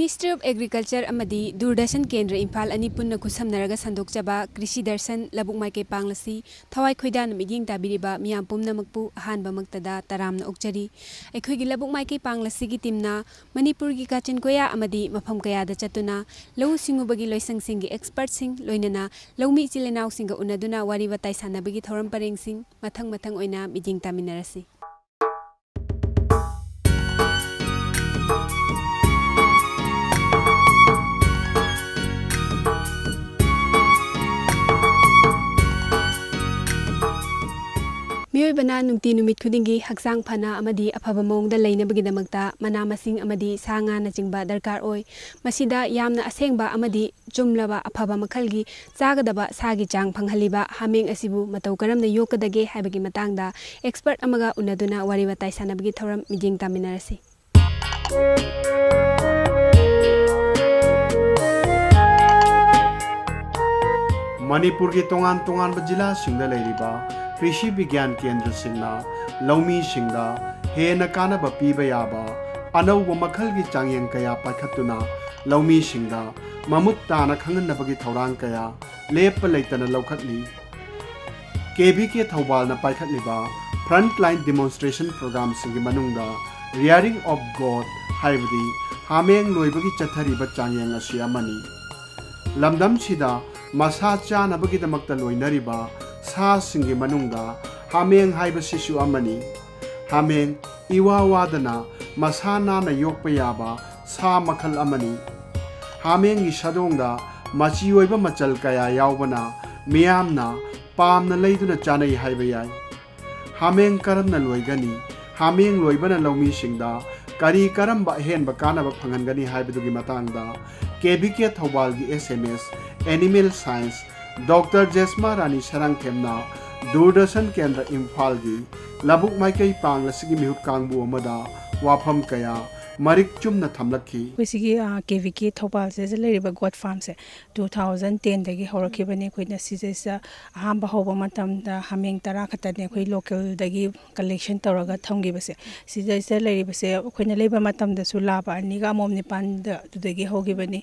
ministry of agriculture ꯑꯃꯗꯤ ꯗꯨꯔꯗꯔꯁꯟ ꯀꯦꯟꯗ꯭ꯔ ꯏꯝꯐꯥꯜ ꯑꯅꯤ ꯄꯨꯟꯅ ꯈꯨꯠꯁꯝꯅꯔꯒ ꯁꯟꯗꯣꯛꯆꯕ ꯀ꯭ꯔꯤꯁꯤ ꯗꯔꯁꯟ ꯂꯧꯕꯨꯛ ꯃꯥꯏꯀꯩ ꯄꯥꯡꯂꯁꯤ ꯊꯋꯥꯏ ꯈꯣꯏꯗꯥꯅ ꯃꯤꯠꯌꯦꯡ ꯇꯥꯕꯤꯔꯤꯕ ꯃꯤꯌꯥꯝ ꯄꯨꯝꯅꯃꯛꯄꯨ ꯑꯍꯥꯟꯕꯃꯛꯇꯗ ꯇꯔꯥꯝꯅ ꯑꯣꯛꯆꯔꯤ ꯑꯩꯈꯣꯏꯒꯤ ꯂꯧꯕꯨꯛ ꯃꯥꯏꯀꯩ ꯄꯥꯡꯂꯁꯤꯒꯤ ꯇꯤꯝꯅ ꯃꯅꯤꯄꯨꯔꯒꯤ ꯀꯥꯆꯤꯟ ꯀꯣꯌꯥ ꯑꯃꯗꯤ ꯃꯐꯝ ꯀꯌꯥꯗ ꯆꯠꯇꯨꯅ ꯂꯧꯎ ꯁꯤꯡꯎꯕꯒꯤ ꯂꯣꯏꯁꯪꯁꯤꯡꯒꯤ ꯑꯦꯛꯁꯄꯔꯠꯁꯤꯡ ꯂꯣꯏꯅꯅ ꯂꯧꯃꯤ ꯏꯆꯤꯜ ꯏꯅꯥꯎꯁꯤꯡꯒ ꯎꯅꯗꯨꯅ ꯋꯥꯔꯤ ꯋꯥꯇꯥꯏ ꯁꯥꯟꯅꯕꯒꯤ ꯊꯧꯔꯝ ꯄꯔꯦꯡꯁꯤꯡ ꯃꯊꯪ ꯃꯊꯪ ꯑꯣꯏꯅ ꯃꯤꯠꯌꯦꯡ ꯇꯥꯃꯤꯟꯅꯔꯁꯤ ꯃꯤꯑꯣꯏꯕꯅ ꯅꯨꯡꯇꯤ ꯅꯨꯃꯤꯠ ꯈꯨꯗꯤꯡꯒꯤ ꯍꯛꯆꯥꯡ ꯐꯅ ꯑꯃꯗꯤ ꯑꯐꯕ ꯃꯑꯣꯡꯗ ꯂꯩꯅꯕꯒꯤꯗꯃꯛꯇ ꯃꯅꯥ ꯃꯁꯤꯡ ꯑꯃꯗꯤ ꯁꯥ ꯉꯥꯅꯆꯤꯡꯕ ꯗꯔꯀꯥꯔ ꯑꯣꯏ ꯃꯁꯤꯗ ꯌꯥꯝꯅ ꯑꯁꯦꯡꯕ ꯑꯃꯗꯤ ꯆꯨꯝꯂꯕ ꯑꯐꯕ ꯃꯈꯜꯒꯤ ꯆꯥꯒꯗꯕ ꯁꯥꯒꯤ ꯆꯥꯡ ꯐꯪꯍꯜꯂꯤꯕ ꯍꯥꯃꯦꯡ ꯑꯁꯤꯕꯨ ꯃꯇꯧ ꯀꯔꯝꯅ ꯌꯣꯛꯀꯗꯒꯦ ꯍꯥꯏꯕꯒꯤ ꯃꯇꯥꯡꯗ ꯑꯦꯛꯁꯄꯔꯠ ꯑꯃꯒ ꯎꯅꯗꯨꯅ ꯋꯥꯔꯤ ꯋꯥꯇꯥꯏ ꯁꯥꯟꯅꯕꯒꯤ ꯊꯧꯔꯝ ꯃꯤꯠꯌꯦꯡ ꯇꯥꯃꯤꯟꯅꯔꯁꯤ ꯃꯅꯤꯄꯨꯔꯒꯤ ꯇꯣꯉꯥꯟ ꯇꯣꯉꯥꯟꯕ ꯖꯤꯂꯥꯁꯤꯡꯗ ꯂꯩꯔꯤꯕ कृषि विज्ञान केंद्र लौमी हेन कानब पीब याब अनौब मखल की चाय क्या पाखत्ना लौमी ममुद तान की थौर क्या लेप लेतन लौखली के भी के थौबाल पाखली फ्रंट लाइन डिमोस्ट्रेशन प्रोग्राम मनुंग रियरिंग ऑफ गॉड हाइबदी हामें की चथरीब चांग लमदम मसा चाब की लोनरीब सांग हामें हाई हामें इवादना मसा ना योगप सा मखल हामें सदोंद मची मचल कयाबना मामना पाना चाने हामें करम लोगनी हामें लोबन लौमी करी करम अहेंब कानी कैबिकेट Thoubal S M S animal science doctor जेस्मा रानी सरंग खेमना दूरदर्शन केंद्र इम्फाल की लबुक माइक पांग मिहुट कांगबूमदा वाफम कया मरिक चुमन थमलखी के वी के थोपाल से गोट फार्म से टू थाउजेंड टेन हो होरखीबने से अहम होम हमें तरह खतने अखो लोकल कलेक्शन तौर थे अखोना लाभ अनेगा अमोम Nipani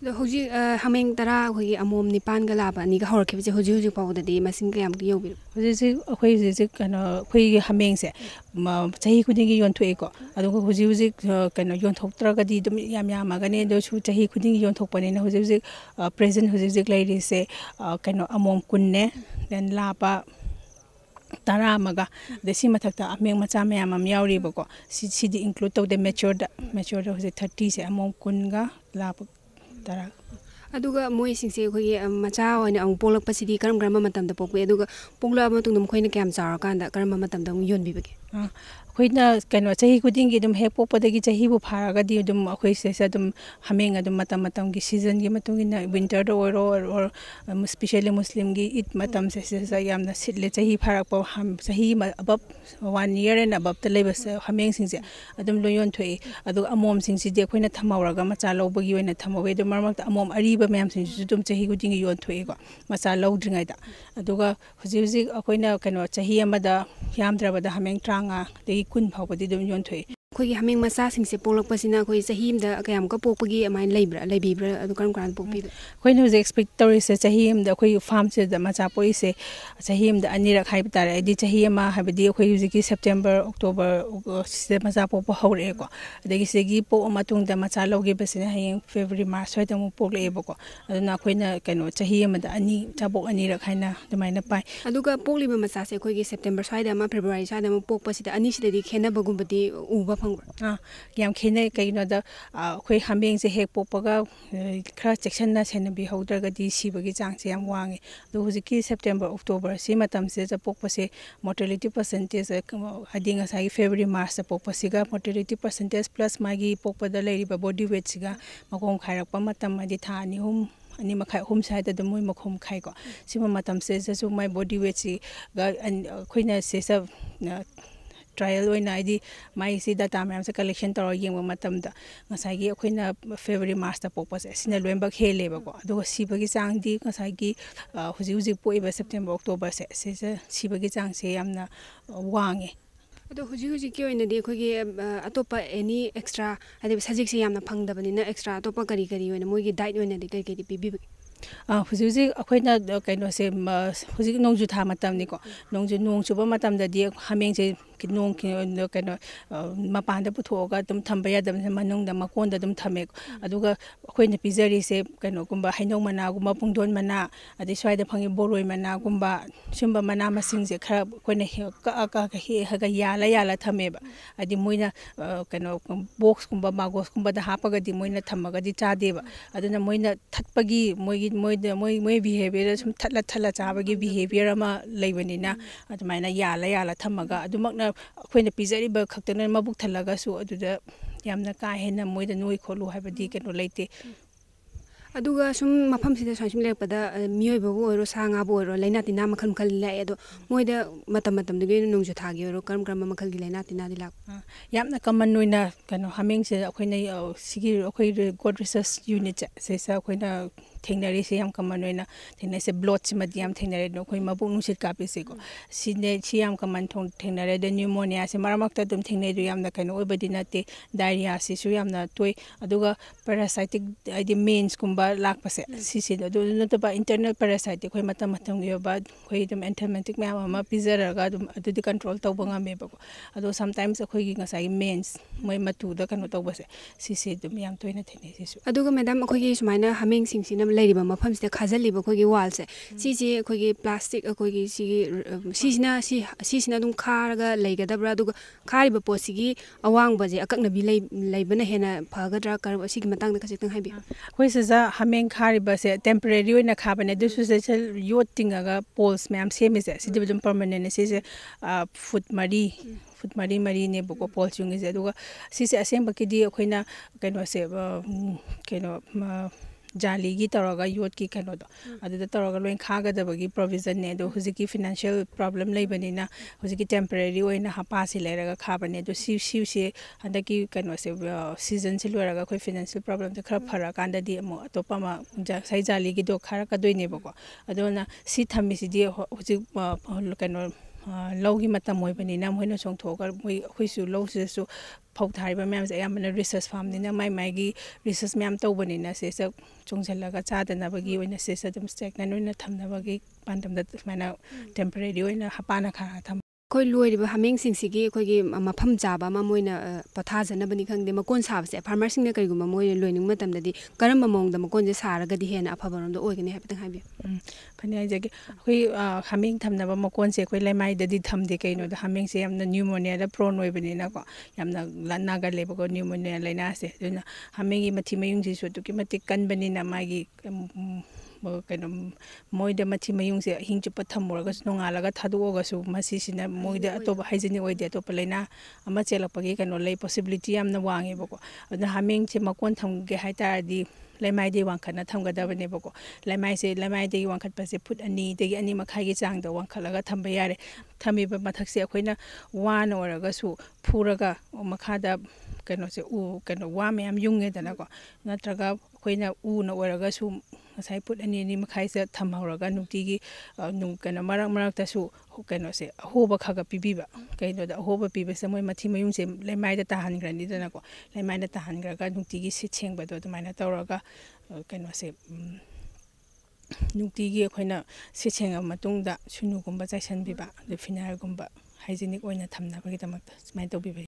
Eh, eh, eh, taramaga de si mathakta ameng macha me amam yauri bako si si di include to the mature mature ho je 30 se among kun ga lapuk ꯍꯥꯏꯇꯥꯔꯦ ꯑꯗꯨꯒ ꯃꯣꯏꯁꯤꯡꯁꯦ ꯑꯩꯈꯣꯏꯒꯤ ꯃꯆꯥ ꯑꯣꯏꯅ ꯑꯃꯨꯛ ꯄꯣꯛꯂꯛꯄꯁꯤꯗꯤ ꯀꯔꯝ ꯀꯔꯝꯕ ꯃꯇꯝꯗ ꯄꯣꯛꯄꯤ ꯑꯗꯨꯒ ꯄꯣꯛꯂꯛꯑ ꯃꯇꯨꯡꯗ ꯃꯈꯣꯏꯅ ꯀꯌꯥꯝ ꯆꯥꯎꯔꯀꯥꯟꯗ ꯀꯔꯝꯕ ꯃꯇꯝꯗ ꯑꯃꯨꯛ ꯌꯣꯟꯕꯤꯕꯒꯦ ꯑꯩꯈꯣꯏꯅ ꯀꯩꯅꯣ ꯆꯍꯤ ꯈꯨꯗꯤꯡꯒꯤ ꯑꯗꯨꯝ ꯍꯦꯛ ꯄꯣꯛꯄꯗꯒꯤ ꯆꯍꯤꯕꯨ ꯐꯥꯔꯒꯗꯤ ꯑꯗꯨꯝ ꯑꯩꯈꯣꯏꯁꯤꯗꯩꯁꯤꯗ ꯑꯗꯨꯝ ꯍꯥꯃꯦꯡ ꯑꯗꯨꯝ ꯃꯇꯝ ꯃꯇꯝꯒꯤ ꯁꯤꯖꯟꯒꯤ ꯃꯇꯨꯡ ꯏꯟꯅ ꯋꯤꯟꯇꯔꯗ ꯑꯣꯏꯔꯣ ꯑꯣꯔ ꯏꯁꯄꯤꯁꯦꯜꯂꯤ ꯃꯨꯁꯂꯤꯝꯒꯤ ꯏꯠ ꯃꯇꯝꯁꯦ ꯁꯤꯗꯩꯁꯤꯗ ꯌꯥꯝꯅ ꯁꯤꯠꯂꯦ ꯆꯍꯤ ꯐꯥꯔꯛꯄ ꯆꯍꯤ ꯑꯕꯞ ꯋꯥꯟ ꯏꯌꯔ ꯑꯦꯟ ꯑꯕꯞꯇ ꯂꯩꯕ ꯍꯥꯃꯦꯡꯁꯤꯡꯁꯦ ꯑꯗꯨꯝ ꯂꯣꯏ ꯌꯣꯟꯊꯣꯛꯏ ꯑꯗꯨꯒ ꯑꯃꯣꯝꯁꯤꯡꯁꯤꯗꯤ ꯑꯩꯈꯣꯏꯅ ꯊꯝꯍꯧꯔꯒ ꯃꯆꯥ ꯂꯧꯕꯒꯤ ꯑꯣꯏꯅ ꯊꯝꯍꯧꯋꯤ ꯑꯗꯨ ꯃꯔꯛ ꯃꯔꯛꯇ ꯑꯃꯣꯝ ꯑꯔꯤꯕ ꯃꯌꯥꯝꯁꯤꯡꯁꯤꯁꯨ ꯑꯗꯨꯝ ꯆꯍꯤ ꯈꯨꯗꯤꯡꯒꯤ ꯌꯣꯟꯊꯣꯛꯏꯀꯣ ꯃꯆꯥ ꯂꯧꯗ꯭ꯔꯤꯉꯩꯗ ꯑꯗꯨꯒ ꯍꯧꯖꯤꯛ ꯍꯧꯖꯤꯛ ꯑꯩꯈꯣꯏꯅ ꯀꯩꯅꯣ ꯆꯍꯤ ꯑꯃꯗ ꯌꯥꯝꯗ꯭ꯔꯕꯗ ꯍꯥꯃꯦꯡ ꯇꯔꯥꯃꯉꯥ ꯑꯗꯒꯤ ꯀꯨꯟ ꯐꯥꯎꯕꯗꯤ ꯑꯗꯨꯝ ꯌꯣꯟꯊꯣꯛꯏ ꯑꯩꯈꯣꯏꯒꯤ ꯍꯥꯃꯦꯡ ꯃꯆꯥꯁꯤꯡꯁꯦ ꯄꯣꯛꯂꯛꯄꯁꯤꯅ ꯑꯩꯈꯣꯏ ꯆꯍꯤ ꯑꯃꯗ ꯀꯌꯥꯃꯨꯛꯀ ꯄꯣꯛꯄꯒꯤ ꯑꯗꯨꯃꯥꯏꯅ ꯂꯩꯕ꯭ꯔꯥ ꯂꯩꯕꯤꯕ꯭ꯔꯥ ꯑꯗꯨ ꯀꯔꯝ ꯀꯥꯟꯗ ꯄꯣꯛꯄꯤꯕ ꯑꯩꯈꯣꯏꯅ ꯍꯧꯖꯤꯛ ꯑꯦꯛꯁꯄꯦꯛ ꯇꯧꯔꯤꯁꯦ ꯆꯍꯤ ꯑꯃꯗ ꯑꯩꯈꯣꯏꯒꯤ ꯐꯥꯔꯝꯁꯤꯗ ꯃꯆꯥ ꯄꯣꯛꯏꯁꯦ ꯆꯍꯤ ꯑꯃꯗ ꯑꯅꯤꯔꯛ ꯍꯥꯏꯕ ꯇꯥꯔꯦ ꯍꯥꯏꯗꯤ ꯆꯍꯤ ꯑꯃ ꯍꯥꯏꯕꯗꯤ ꯑꯩꯈꯣꯏ ꯍꯧꯖꯤꯛꯀꯤ ꯁꯦꯞꯇꯦꯝꯕꯔ ꯑꯣꯛꯇꯣꯕꯔ ꯁꯤꯗ ꯃꯆꯥ ꯄꯣꯛꯄ ꯍꯧꯔꯛꯑꯦꯀꯣ ꯑꯗꯒꯤ ꯁꯤꯗꯒꯤ ꯄꯣꯛꯑ ꯃꯇꯨꯡꯗ ꯃꯆꯥ ꯂꯧꯈꯤꯕꯁꯤꯅ ꯍꯌꯦꯡ ꯐꯦꯕ꯭ꯔꯨꯋꯥꯔꯤ ꯃꯥꯔꯆ ꯁ꯭ꯋꯥꯏꯗ ꯑꯃꯨꯛ ꯄꯣꯛꯂꯛꯑꯦꯕꯀꯣ ꯑꯗꯨꯅ ꯑꯩꯈꯣꯏꯅ ꯀꯩꯅꯣ ꯆꯍꯤ ꯑꯃꯗ ꯑꯅꯤ ꯆꯥꯕꯣꯛ ꯑꯅꯤꯔꯛ ꯍꯥꯏꯅ ꯑꯗꯨꯃꯥꯏꯅ ꯄꯥꯏ ꯑꯗꯨꯒ ꯄꯣꯛꯂꯤꯕ ꯃꯆꯥꯁꯦ ꯑꯩꯈꯣꯏꯒꯤ ꯁꯦꯞꯇꯦꯝꯕꯔ ꯁ꯭ꯋꯥꯏꯗ ꯑꯃ ꯐꯦꯕ꯭ꯔꯨꯋꯥꯔꯤ ꯁ꯭ꯋꯥꯏꯗ ꯑꯃ ꯄꯣꯛꯄꯁꯤꯗ ꯑꯅꯤꯁꯤꯗꯗꯤ ꯈꯦꯠꯅꯕꯒꯨꯝꯕꯗꯤ ꯎꯕ ꯈꯪꯕ꯭ꯔꯥ ꯑꯥ ꯌꯥꯝ ꯈꯦꯠꯅꯩ ꯀꯩꯒꯤꯅꯣꯗ ꯑꯩꯈꯣꯏ ꯍꯥꯃꯦꯡꯁꯦ ꯍꯦꯛ ꯄꯣꯛꯄꯒ ꯈꯔ ꯆꯦꯛꯁꯤꯟꯅ ꯁꯦꯟꯅꯕꯤꯍꯧꯗ꯭ꯔꯒꯗꯤ ꯁꯤꯕꯒꯤ ꯆꯥꯡꯁꯦ ꯌꯥꯝ ꯋꯥꯡꯉꯤ ꯑꯗꯣ ꯍꯧꯖꯤꯛꯀꯤ ꯁꯦꯞꯇꯦꯝꯕꯔ ꯑꯣꯛꯇꯣꯕꯔꯁꯤ ꯃꯇꯝꯁꯤꯗ ꯄꯣꯛꯄꯁꯦ ꯃꯣꯔꯇꯦꯂꯤꯇꯤ ꯄꯔꯁꯦꯟꯇꯦꯖ ꯍꯥꯏꯗꯤ ꯉꯁꯥꯏꯒꯤ ꯐꯦꯕ꯭ꯔꯨꯋꯥꯔꯤ ꯃꯥꯔꯆꯇ ꯄꯣꯛꯄꯁꯤꯒ ꯃꯣꯔꯇꯦꯂꯤꯇꯤ ꯄꯔꯁꯦꯟꯇꯦꯖ ꯄ꯭ꯂꯁ ꯃꯥꯒꯤ ꯄꯣꯛꯄꯗ ꯂꯩꯔꯤꯕ ꯕꯣꯗꯤ ꯋꯦꯠꯁꯤꯒ ꯃꯈꯣꯝ ꯈꯥꯏꯔꯛꯄ ꯃꯇꯝ ꯍꯥꯏꯗꯤ ꯊꯥ ꯑꯅꯤ ꯑꯍꯨꯝ ꯑꯅꯤ ꯃꯈꯥꯏ ꯑꯍꯨꯝ ꯁ꯭ꯋꯥꯏꯗ ꯑꯗꯨꯝ ꯃꯣꯏ ꯃꯈꯣꯝ ꯈꯥꯏꯀꯣ ꯁꯤꯒꯨꯝꯕ ꯃꯇꯝꯁꯤꯗꯁꯨ ꯃꯥꯏ ꯕꯣꯗꯤ ꯋꯦꯠꯁꯤꯒ ꯑꯩꯈꯣꯏꯅ ꯁꯤꯁ ꯇ꯭ꯔꯥꯌꯦꯜ ꯑꯣꯏꯅ ꯍꯥꯏꯗꯤ ꯃꯥꯒꯤꯁꯤ ꯗꯇꯥ ꯃꯌꯥꯝꯁꯦ ꯀꯂꯦꯛꯁꯟ ꯇꯧꯔꯒ ꯌꯦꯡꯕ ꯃꯇꯝꯗ ꯉꯁꯥꯏꯒꯤ ꯑꯩꯈꯣꯏꯅ ꯐꯦꯕ꯭ꯔꯨꯋꯥꯔꯤ ꯃꯥꯔꯁꯇ ꯄꯣꯛꯄꯁꯦ ꯁꯤꯅ ꯂꯣꯏꯅꯃꯛ ꯍꯦꯜꯂꯦꯕꯀꯣ ꯑꯗꯨꯒ ꯁꯤꯕꯒꯤ ꯆꯥꯡꯗꯤ ꯉꯁꯥꯏꯒꯤ ꯍꯧꯖꯤꯛ ꯍꯧꯖꯤꯛ ꯄꯣꯛꯏꯕ ꯁꯦꯞꯇꯦꯝꯕꯔ ꯑꯣꯛꯇꯣꯕꯔꯁꯦ ꯁꯤꯁꯦ ꯁꯤꯕꯒꯤ ꯆꯥꯡꯁꯦ ꯌꯥꯝꯅ ꯋꯥꯡꯉꯦ ꯑꯗꯣ ꯍꯧꯖꯤꯛ ꯍꯧꯖꯤꯛꯀꯤ ꯑꯣꯏꯅꯗꯤ ꯑꯩꯈꯣꯏꯒꯤ ꯑꯇꯣꯞꯄ ꯑꯦꯅꯤ ꯑꯦꯛꯁꯇ꯭ꯔꯥ ꯍꯥꯏꯗꯤ ꯁꯖꯤꯛꯁꯦ ꯌꯥꯝꯅ ꯐꯪꯗꯕꯅꯤꯅ ꯑꯦꯛꯁꯇ꯭ꯔꯥ ꯑꯇꯣꯞꯄ ꯀꯔꯤ ꯀꯔꯤ ꯑꯣꯏꯅ ꯃꯣꯏꯒꯤ ꯗꯥꯏꯠ ꯑꯣꯏꯅꯗꯤ ꯀꯔꯤ ꯀꯔꯤ ꯄꯤꯕꯤꯕꯒꯦ ꯍꯧꯖꯤꯛ ꯍꯧꯖꯤꯛ ꯑꯩꯈꯣꯏꯅ ꯀꯩꯅꯣꯁꯦ ꯍꯧꯖꯤꯛ ꯅꯣꯡꯖꯨ ꯊꯥ ꯃꯇꯝꯅꯤꯀꯣ ꯅꯣꯡꯖꯨ ꯅꯣꯡ ꯆꯨꯕ ꯃꯇꯝꯗꯗꯤ ꯍꯥꯃꯦꯡꯁꯦ ꯅꯣꯡ ꯀꯩꯅꯣ ꯃꯄꯥꯟꯗ ꯄꯨꯊꯣꯛꯑꯒ ꯑꯗꯨꯝ ꯊꯝꯕ ꯌꯥꯗꯕꯅꯤꯅ ꯃꯅꯨꯡꯗ ꯃꯀꯣꯟꯗ ꯑꯗꯨꯝ ꯊꯝꯃꯦ ꯑꯗꯨꯒ ꯑꯩꯈꯣꯏꯅ ꯄꯤꯖꯔꯤꯁꯦ ꯀꯩꯅꯣꯒꯨꯝꯕ ꯍꯩꯅꯧ ꯃꯅꯥꯒꯨꯝꯕ ꯄꯨꯡꯗꯣꯟ ꯃꯅꯥ ꯑꯗꯩ ꯁ꯭ꯋꯥꯏꯗ ꯐꯪꯉꯤ ꯕꯣꯔꯣꯏ ꯃꯅꯥꯒꯨꯝꯕ ꯁꯨꯝꯕ ꯃꯅꯥ ꯃꯁꯤꯡꯁꯦ ꯈꯔ ꯑꯩꯈꯣꯏꯅ ꯀꯛꯑ ꯀꯛꯑꯒ ꯍꯦꯛꯑꯒ ꯌꯥꯜꯂ ꯌꯥꯜꯂ ꯊꯝꯃꯦꯕ ꯍꯥꯏꯗꯤ ꯃꯣꯏꯅ ꯀꯩꯅꯣ ꯕꯣꯛꯁꯀꯨꯝꯕ ꯃꯥꯒꯣꯁꯀꯨꯝꯕꯗ ꯍꯥꯞꯄꯒꯗꯤ ꯃꯣꯏꯅ ꯊꯝꯃꯒꯗꯤ ꯆꯥꯗꯦꯕ ꯑꯗꯨꯅ ꯃꯣꯏꯅ ꯊꯠꯄꯒꯤ ꯃꯣꯏꯒꯤ ꯃꯣꯏꯗ ꯃꯣꯏ ꯃꯣꯏ ꯕꯤꯍꯦꯕꯤꯌꯔꯗ ꯁꯨꯝ ꯊꯠꯂ ꯊꯠꯂ ꯆꯥꯕꯒꯤ ꯕꯤꯍꯦꯕꯤꯌꯔ ꯑꯃ ꯂꯩꯕꯅꯤꯅ ꯑꯗꯨꯃꯥꯏꯅ ꯌꯥꯜꯂ ꯌꯥꯜꯂ ꯊꯝꯃꯒ ꯑꯗꯨꯃꯛꯅ ꯑꯩꯈꯣꯏꯅ ꯄꯤꯖꯔꯤꯕ ꯈꯛꯇꯅ ꯃꯕꯨꯛ ꯊꯜꯂꯒꯁꯨ ꯑꯗꯨꯗ ꯌꯥꯝꯅ ꯀꯥ ꯍꯦꯟꯅ ꯃꯣꯏꯗ ꯅꯣꯏ ꯈꯣꯠꯂꯨ ꯍꯥꯏꯕꯗꯤ ꯀꯩꯅꯣ ꯂꯩꯇꯦ ꯑꯗꯨꯒ ꯁꯨꯝ ꯃꯐꯝꯁꯤꯗ ꯁꯨꯃꯥꯏꯅ ꯁꯨꯝ ꯂꯩꯔꯛꯄꯗ ꯃꯤꯑꯣꯏꯕꯕꯨ ꯑꯣꯏꯔꯣ ꯁꯥ ꯉꯥꯕꯨ ꯑꯣꯏꯔꯣ ꯂꯥꯏꯅꯥ ꯇꯤꯟꯅꯥ ꯃꯈꯜ ꯃꯈꯜ ꯂꯥꯛꯑꯦ ꯑꯗꯣ ꯃꯣꯏꯗ ꯃꯇꯝ ꯃꯇꯝꯗꯨꯒꯤ ꯑꯣꯏꯅ ꯅꯣꯡꯖꯨ ꯊꯥꯒꯤ ꯑꯣꯏꯔꯣ ꯀꯔꯝ ꯀꯔꯝꯕ ꯃꯈꯜꯒꯤ ꯂꯥꯏꯅꯥ ꯇꯤꯟꯅꯥꯗꯤ ꯂꯥꯛꯄ ꯌꯥꯝꯅ ꯀꯃꯟ ꯑꯣꯏꯅ ꯀꯩꯅꯣ ꯍꯥꯃꯦꯡꯁꯤꯗ ꯑꯩꯈꯣꯏꯅ ꯁꯤꯒꯤ ꯑꯩꯈꯣꯏ ꯒꯣꯗ ꯔꯤꯁꯔꯁ ꯌꯨꯅꯤꯠꯁꯦ ꯁꯤꯗꯩꯁꯤꯗ ꯑꯩꯈꯣꯏꯅ ꯊꯦꯡꯅꯔꯤꯁꯦ ꯌꯥꯝ ꯀꯃꯟ ꯑꯣꯏꯅ ꯊꯦꯡꯅꯔꯤꯁꯦ ꯕ꯭ꯂꯣꯠꯁꯤꯃꯗꯤ ꯌꯥꯝ ꯊꯦꯡꯅꯔꯦ ꯑꯩꯈꯣꯏ ꯃꯕꯨꯛ ꯅꯨꯡꯁꯤꯠ ꯀꯥꯞꯄꯤꯁꯦꯀꯣ ꯁꯤꯅ ꯁꯤ ꯌꯥꯝ ꯀꯃꯟ ꯊꯦꯡꯅꯔꯦ ꯑꯗ ꯅ꯭ꯌꯨꯃꯣꯅꯤꯌꯥꯁꯦ ꯃꯔꯛ ꯃꯔꯛꯇ ꯑꯗꯨꯝ ꯊꯦꯡꯅꯩ ꯑꯗꯨ ꯌꯥꯝꯅ ꯀꯩꯅꯣ ꯑꯣꯏꯕꯗꯤ ꯅꯠꯇꯦ ꯗꯥꯏꯔꯤꯌꯥꯁꯤꯁꯨ ꯌꯥꯝꯅ ꯇꯣꯏ ꯑꯗꯨꯒ ꯄꯦꯔꯥꯁꯥꯏꯇꯤꯛ ꯍꯥꯏꯗꯤ ꯃꯦꯟꯁꯀꯨꯝꯕ ꯂꯥꯛꯄꯁꯦ ꯁꯤꯁꯤꯗ ꯑꯗꯨ ꯅꯠꯇꯕ ꯏꯟꯇꯔꯅꯦꯜ ꯄꯦꯔꯥꯁꯥꯏꯠꯇꯤ ꯑꯩꯈꯣꯏ ꯃꯇꯝ ꯃꯇꯝꯒꯤ ꯑꯣꯏꯕ ꯑꯩꯈꯣꯏ ꯑꯗꯨꯝ ꯑꯦꯟꯊꯦꯃꯦꯇꯤꯛ ꯃꯌꯥꯝ ꯑꯃ ꯄꯤꯖꯔꯒ ꯑꯗꯨꯝ ꯑꯗꯨꯗꯤ ꯀꯟꯇ꯭ꯔꯣꯜ ꯇꯧꯕ ꯉꯝꯃꯦꯕꯀꯣ ꯑꯗꯣ ꯁꯝꯇꯥꯏꯝꯁ ꯑꯩꯈꯣꯏꯒꯤ ꯉꯁꯥꯏꯒꯤ ꯃꯦꯟꯁ ꯃꯣꯏ ꯃꯇꯨꯗ ꯀꯩꯅꯣ ꯇꯧꯕꯁꯦ ꯁꯤꯁꯦ ꯑꯗꯨꯝ ꯌꯥꯝ ꯇꯣꯏꯅ ꯊꯦꯡꯅꯩ ꯁꯤꯁꯨ ꯑꯗꯨꯒ ꯃꯦꯗꯥꯝ ꯑꯩꯈꯣꯏꯒꯤ ꯁꯨꯃꯥꯏꯅ ꯍꯥꯃꯦꯡꯁꯤꯡꯁꯤꯅ ꯂꯩꯔꯤꯕ ꯃꯐꯝꯁꯤꯗ ꯈꯥꯖꯤꯜꯂꯤꯕ ꯑꯩꯈꯣꯏꯒꯤ ꯋꯥꯜꯁꯦ ꯁꯤꯁꯦ ꯑꯩꯈꯣꯏꯒꯤ ꯄ꯭ꯂꯥꯁꯇꯤꯛ ꯑꯩꯈꯣꯏꯒꯤ ꯁꯤꯒꯤ ꯁꯤꯁꯤꯅ ꯁꯤ ꯁꯤꯁꯤꯅ ꯑꯗꯨꯝ ꯈꯥꯔꯒ ꯂꯩꯒꯗꯕ꯭ꯔꯥ ꯑꯗꯨꯒ ꯈꯥꯔꯤꯕ ꯄꯣꯠꯁꯤꯒꯤ ꯑꯋꯥꯡꯕꯁꯦ ꯑꯀꯛꯅꯕꯤ ꯂꯩꯕꯅ ꯍꯦꯟꯅ ꯐꯒꯗ꯭ꯔꯥ ꯀꯔꯝ ꯑꯁꯤꯒꯤ ꯃꯇꯥꯡꯗ ꯈꯖꯤꯛꯇꯪ ꯍꯥꯏꯕꯤꯌꯨ ꯑꯩꯈꯣꯏ ꯁꯤꯗ ꯍꯥꯃꯦꯡ ꯈꯥꯔꯤꯕꯁꯦ ꯇꯦꯝꯄꯔꯦꯔꯤ ꯑꯣꯏꯅ ꯈꯥꯕꯅꯦ ꯑꯗꯨꯁꯨ ꯁꯤꯗ ꯌꯣꯠ ꯇꯤꯡꯉꯒ ꯄꯣꯜꯁ ꯃꯌꯥꯝ ꯁꯦꯝꯃꯤꯁꯦ ꯁꯤꯗꯤ ꯑꯗꯨꯝ ꯄꯔꯃꯅꯦꯟꯅꯦ ꯁꯤꯁꯦ ꯐꯨꯠ ꯃꯔꯤ ꯐꯨꯠ ꯃꯔꯤ ꯃꯔꯤꯅꯦꯕꯀꯣ ꯄꯣꯜ ꯆꯨꯡꯉꯤꯁꯦ ꯑꯗꯨꯒ ꯁꯤꯁꯦ ꯑꯁꯦꯡꯕꯒꯤꯗꯤ ꯑꯩꯈꯣꯏꯅ ꯀꯩꯅꯣꯁꯦ ꯀꯩꯅꯣ ꯖꯥꯂꯤꯒꯤ ꯇꯧꯔꯒ ꯌꯣꯠꯀꯤ ꯀꯩꯅꯣꯗꯣ ꯑꯗꯨꯗ ꯇꯧꯔꯒ ꯂꯣꯏ ꯈꯥꯒꯗꯕꯒꯤ ꯄ꯭ꯔꯣꯕꯤꯖꯟꯅꯦ ꯑꯗꯣ ꯍꯧꯖꯤꯛꯀꯤ ꯐꯤꯅꯥꯟꯁꯤꯌꯦꯜ ꯄ꯭ꯔꯣꯕ꯭ꯂꯦꯝ ꯂꯩꯕꯅꯤꯅ ꯍꯧꯖꯤꯛꯀꯤ ꯇꯦꯝꯄꯔꯦꯔꯤ ꯑꯣꯏꯅ ꯍꯞꯄꯥꯁꯤ ꯂꯩꯔꯒ ꯈꯥꯕꯅꯦ ꯑꯗꯣ ꯁꯤ ꯁꯤꯁꯦ ꯍꯟꯗꯛꯀꯤ ꯀꯩꯅꯣꯁꯦ ꯁꯤꯖꯟꯁꯤ ꯂꯣꯏꯔꯒ ꯑꯩꯈꯣꯏ ꯐꯤꯅꯥꯟꯁꯤꯌꯦꯜ ꯄ꯭ꯔꯣꯕ꯭ꯂꯦꯝꯁꯦ ꯈꯔ ꯐꯔꯛꯑꯀꯥꯟꯗꯗꯤ ꯑꯃꯨꯛ ꯑꯇꯣꯞꯄ ꯑꯃ ꯉꯁꯥꯏ ꯖꯥꯂꯤꯒꯤꯗꯣ ꯈꯥꯔꯛꯀꯗꯣꯏꯅꯦꯕꯀꯣ ꯑꯗꯨꯅ ꯁꯤ ꯊꯝꯃꯤꯁꯤꯗꯤ ꯍꯧꯖꯤꯛ ꯀꯩꯅꯣ ꯂꯧꯒꯤ ꯃꯇꯝ ꯑꯣꯏꯕꯅꯤꯅ ꯃꯣꯏꯅ ꯆꯣꯡꯊꯣꯛꯑꯒ ꯃꯣꯏ ꯑꯩꯈꯣꯏꯁꯨ ꯂꯧꯁꯤꯗꯁꯨ ꯐꯧ ꯊꯥꯔꯤꯕ ꯃꯌꯥꯝꯁꯦ ꯑꯌꯥꯝꯕꯅ ꯔꯤꯁꯔꯁ ꯐꯥꯝꯅꯤꯅ ꯃꯥꯏ ꯃꯥꯏꯒꯤ ꯔꯤꯁꯔꯁ ꯃꯌꯥꯝ ꯇꯧꯕꯅꯤꯅ ꯁꯤꯁꯦ ꯆꯣꯡꯁꯤꯜꯂꯒ ꯆꯥꯗꯅꯕꯒꯤ ꯑꯣꯏꯅ ꯁꯤꯁꯦ ꯑꯗꯨꯝ ꯏꯁꯇꯦꯛꯅꯦꯟ ꯑꯣꯏꯅ ꯊꯝꯅꯕꯒꯤ ꯄꯥꯟꯗꯝꯗ ꯁꯨꯃꯥꯏꯅ ꯇꯦꯝꯄꯔꯦꯔꯤ ꯑꯣꯏꯅ ꯍꯞꯄꯥꯅ ꯈꯔ ꯊꯝꯕ ꯑꯩꯈꯣꯏ ꯂꯣꯏꯔꯤꯕ ꯍꯥꯃꯦꯡꯁꯤꯡꯁꯤꯒꯤ ꯑꯩꯈꯣꯏꯒꯤ ꯃꯐꯝ ꯆꯥꯕ ꯑꯃ ꯃꯣꯏꯅ ꯄꯣꯊꯥꯖꯅꯕꯅꯤ ꯈꯪꯗꯦ ꯃꯀꯣꯟ ꯁꯥꯕꯁꯦ ꯐꯥꯔꯃꯔꯁꯤꯡꯅ ꯀꯔꯤꯒꯨꯝꯕ ꯃꯣꯏꯅ ꯂꯣꯏꯅꯤꯡꯕ ꯃꯇꯝꯗꯗꯤ ꯀꯔꯝꯕ ꯃꯑꯣꯡꯗ ꯃꯀꯣꯟꯁꯦ ꯁꯥꯔꯒꯗꯤ ꯍꯦꯟꯅ ꯑꯐꯕꯔꯣꯝꯗ ꯑꯣꯏꯒꯅꯤ ꯍꯥꯏꯐꯦꯠꯇꯪ ꯍꯥꯏꯕꯤꯌꯨ ꯎꯝ ꯐꯅꯤ ꯍꯥꯏꯖꯒꯦ ꯑꯩꯈꯣꯏ ꯍꯥꯃꯦꯡ ꯊꯝꯅꯕ ꯃꯀꯣꯟꯁꯦ ꯑꯩꯈꯣꯏ ꯂꯩꯃꯥꯏꯗꯗꯤ ꯊꯝꯗꯦ ꯀꯩꯅꯣꯗ ꯍꯥꯃꯦꯡꯁꯦ ꯌꯥꯝꯅ ꯅ꯭ꯌꯨꯃꯣꯅꯤꯌꯥꯗ ꯄ꯭ꯔꯣꯟ ꯑꯣꯏꯕꯅꯤꯅꯀꯣ ꯌꯥꯝꯅ ꯅꯥꯒꯜꯂꯦꯕꯀꯣ ꯅ꯭ꯌꯨꯃꯣꯅꯤꯌꯥ ꯂꯩꯅꯥꯁꯦ ꯑꯗꯨꯅ ꯍꯥꯃꯦꯡꯒꯤ ꯃꯊꯤ ꯃꯌꯨꯡꯁꯤꯁꯨ ꯑꯗꯨꯛꯀꯤ ꯃꯇꯤꯛ ꯀꯟꯕꯅꯤꯅ ꯃꯥꯒꯤ ꯀꯩꯅꯣ ꯃꯣꯏꯗ ꯃꯊꯤ ꯃꯌꯨꯡꯁꯦ ꯑꯍꯤꯡ ꯆꯨꯞꯄ ꯊꯝꯃꯨꯔꯒꯁꯨ ꯅꯣꯡꯉꯥꯜꯂꯒ ꯊꯥꯗꯣꯛꯑꯒꯁꯨ ꯃꯁꯤꯁꯤꯅ ꯃꯣꯏꯗ ꯑꯇꯣꯞꯄ ꯍꯥꯏꯖꯤꯅꯤꯛ ꯑꯣꯏꯗꯦ ꯑꯇꯣꯞꯄ ꯂꯥꯏꯅꯥ ꯑꯃ ꯆꯦꯜꯂꯛꯄꯒꯤ ꯀꯩꯅꯣ ꯂꯩ ꯄꯣꯁꯤꯕꯤꯂꯤꯇꯤ ꯌꯥꯝꯅ ꯋꯥꯡꯉꯦꯕꯀꯣ ꯑꯗꯨꯅ ꯍꯥꯃꯦꯡꯁꯦ ꯃꯀꯣꯟ ꯊꯝꯒꯦ ꯍꯥꯏ ꯇꯥꯔꯗꯤ ꯂꯩꯃꯥꯏꯗꯒꯤ ꯋꯥꯡꯈꯠꯅ ꯊꯝꯒꯗꯕꯅꯦꯕꯀꯣ ꯂꯩꯃꯥꯏꯁꯦ ꯂꯩꯃꯥꯏꯗꯒꯤ ꯋꯥꯡꯈꯠꯄꯁꯦ ꯐꯨꯠ ꯑꯅꯤꯗꯒꯤ ꯑꯅꯤ ꯃꯈꯥꯏꯒꯤ ꯆꯥꯡꯗ ꯋꯥꯡꯈꯠꯂꯒ ꯊꯝꯕ ꯌꯥꯔꯦ ꯊꯝꯃꯤꯕ ꯃꯊꯛꯁꯦ ꯑꯩꯈꯣꯏꯅ ꯋꯥꯅ ꯑꯣꯏꯔꯒꯁꯨ ꯐꯨꯔꯒ ꯃꯈꯥꯗ ꯀꯩꯅꯣꯁꯦ ꯎ ꯀꯩꯅꯣ ꯋꯥ ꯃꯌꯥꯝ ꯌꯨꯡꯉꯦꯗꯅꯀꯣ ꯅꯠꯇ꯭ꯔꯒ ꯑꯩꯈꯣꯏꯅ ꯎꯅ ꯑꯣꯏꯔꯒꯁꯨ ꯉꯁꯥꯏ ꯄꯨꯠ ꯑꯅꯤ ꯑꯅꯤ ꯃꯈꯥꯏꯁꯤꯗ ꯊꯝꯍꯧꯔꯒ ꯅꯨꯡꯇꯤꯒꯤ ꯀꯩꯅꯣ ꯃꯔꯛ ꯃꯔꯛꯇꯁꯨ ꯀꯩꯅꯣꯁꯦ ꯑꯍꯣꯕ ꯈꯔ ꯈꯔ ꯄꯤꯕꯤꯕ ꯀꯩꯅꯣꯗ ꯑꯍꯣꯕ ꯄꯤꯕꯁꯤꯗ ꯃꯣꯏ ꯃꯊꯤ ꯃꯌꯨꯡꯁꯦ ꯂꯩꯃꯥꯏꯗ ꯇꯥꯍꯟꯈ꯭ꯔꯅꯤꯗꯅꯀꯣ ꯂꯩꯃꯥꯏꯗ ꯇꯥꯍꯟꯈ꯭ꯔꯒ ꯅꯨꯡꯇꯤꯒꯤ ꯁꯤꯠ ꯁꯦꯡꯕꯗꯣ ꯑꯗꯨꯃꯥꯏꯅ ꯇꯧꯔꯒ ꯀꯩꯅꯣꯁꯦ ꯅꯨꯡꯇꯤꯒꯤ ꯑꯩꯈꯣꯏꯅ ꯁꯤꯠ ꯁꯦꯡꯉꯕ ꯃꯇꯨꯡꯗ ꯁꯨꯅꯨꯒꯨꯝꯕ ꯆꯥꯏꯁꯤꯟꯕꯤꯕ ꯑꯗꯩ ꯐꯤꯅꯥꯏꯜꯒꯨꯝꯕ ꯍꯥꯏꯖꯤꯅꯤꯛ ꯑꯣꯏꯅ ꯊꯝꯅꯕꯒꯤꯗꯃꯛꯇ ꯁꯨꯃꯥꯏꯅ ꯇꯧꯕꯤꯕ